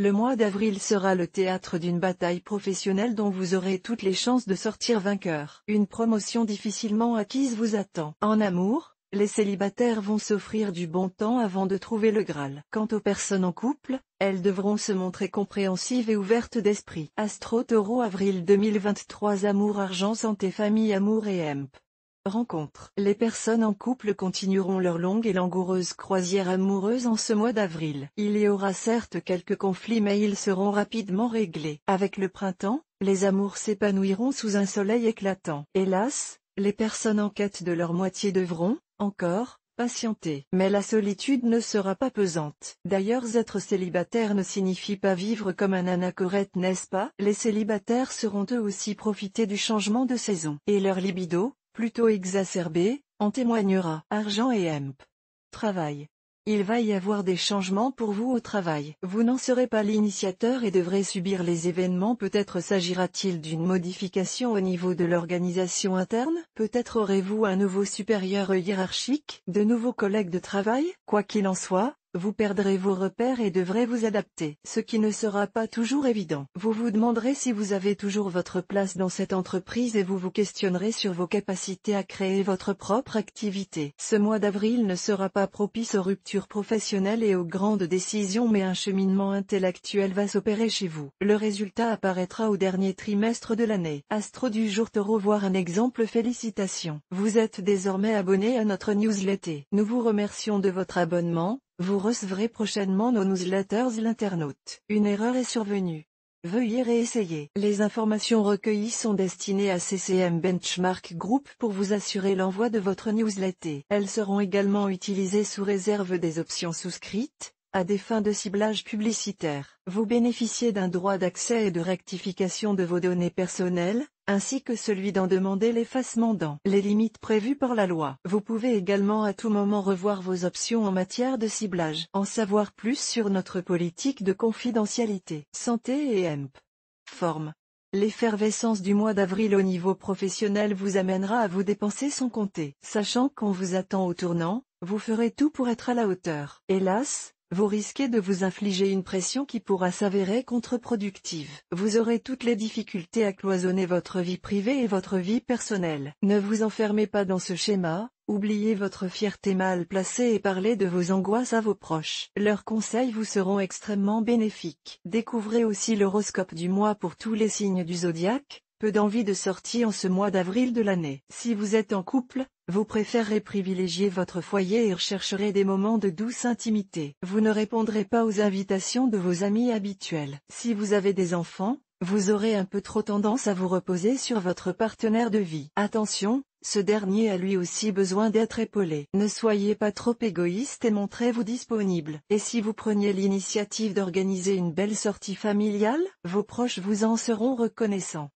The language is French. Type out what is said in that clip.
Le mois d'avril sera le théâtre d'une bataille professionnelle dont vous aurez toutes les chances de sortir vainqueur. Une promotion difficilement acquise vous attend. En amour, les célibataires vont s'offrir du bon temps avant de trouver le Graal. Quant aux personnes en couple, elles devront se montrer compréhensives et ouvertes d'esprit. Astro Taureau Avril 2023 Amour Argent Santé Famille Amour et EMP Rencontre. Les personnes en couple continueront leur longue et langoureuse croisière amoureuse en ce mois d'avril. Il y aura certes quelques conflits mais ils seront rapidement réglés. Avec le printemps, les amours s'épanouiront sous un soleil éclatant. Hélas, les personnes en quête de leur moitié devront, encore, patienter. Mais la solitude ne sera pas pesante. D'ailleurs être célibataire ne signifie pas vivre comme un anachorète n'est-ce pas Les célibataires seront eux aussi profiter du changement de saison. Et leur libido, plutôt exacerbé, en témoignera. Argent et EMP. Travail. Il va y avoir des changements pour vous au travail. Vous n'en serez pas l'initiateur et devrez subir les événements. Peut-être s'agira-t-il d'une modification au niveau de l'organisation interne. Peut-être aurez-vous un nouveau supérieur hiérarchique, de nouveaux collègues de travail. Quoi qu'il en soit, vous perdrez vos repères et devrez vous adapter, ce qui ne sera pas toujours évident. Vous vous demanderez si vous avez toujours votre place dans cette entreprise et vous vous questionnerez sur vos capacités à créer votre propre activité. Ce mois d'avril ne sera pas propice aux ruptures professionnelles et aux grandes décisions mais un cheminement intellectuel va s'opérer chez vous. Le résultat apparaîtra au dernier trimestre de l'année. Astro du jour te revoir un exemple félicitations. Vous êtes désormais abonné à notre newsletter. Nous vous remercions de votre abonnement, vous recevrez prochainement nos newsletters l'internaute. Une erreur est survenue. Veuillez réessayer. Les informations recueillies sont destinées à CCM Benchmark Group pour vous assurer l'envoi de votre newsletter. Elles seront également utilisées sous réserve des options souscrites, à des fins de ciblage publicitaire. Vous bénéficiez d'un droit d'accès et de rectification de vos données personnelles, ainsi que celui d'en demander l'effacement dans les limites prévues par la loi. Vous pouvez également à tout moment revoir vos options en matière de ciblage. En savoir plus sur notre politique de confidentialité. Santé et EMP. Forme. L'effervescence du mois d'avril au niveau professionnel vous amènera à vous dépenser sans compter. Sachant qu'on vous attend au tournant, vous ferez tout pour être à la hauteur. Hélas, vous risquez de vous infliger une pression qui pourra s'avérer contre-productive. Vous aurez toutes les difficultés à cloisonner votre vie privée et votre vie personnelle. Ne vous enfermez pas dans ce schéma, oubliez votre fierté mal placée et parlez de vos angoisses à vos proches. Leurs conseils vous seront extrêmement bénéfiques. Découvrez aussi l'horoscope du mois pour tous les signes du zodiaque, peu d'envie de sortie en ce mois d'avril de l'année. Si vous êtes en couple, vous préférerez privilégier votre foyer et rechercherez des moments de douce intimité. Vous ne répondrez pas aux invitations de vos amis habituels. Si vous avez des enfants, vous aurez un peu trop tendance à vous reposer sur votre partenaire de vie. Attention, ce dernier a lui aussi besoin d'être épaulé. Ne soyez pas trop égoïste et montrez-vous disponible. Et si vous preniez l'initiative d'organiser une belle sortie familiale, vos proches vous en seront reconnaissants.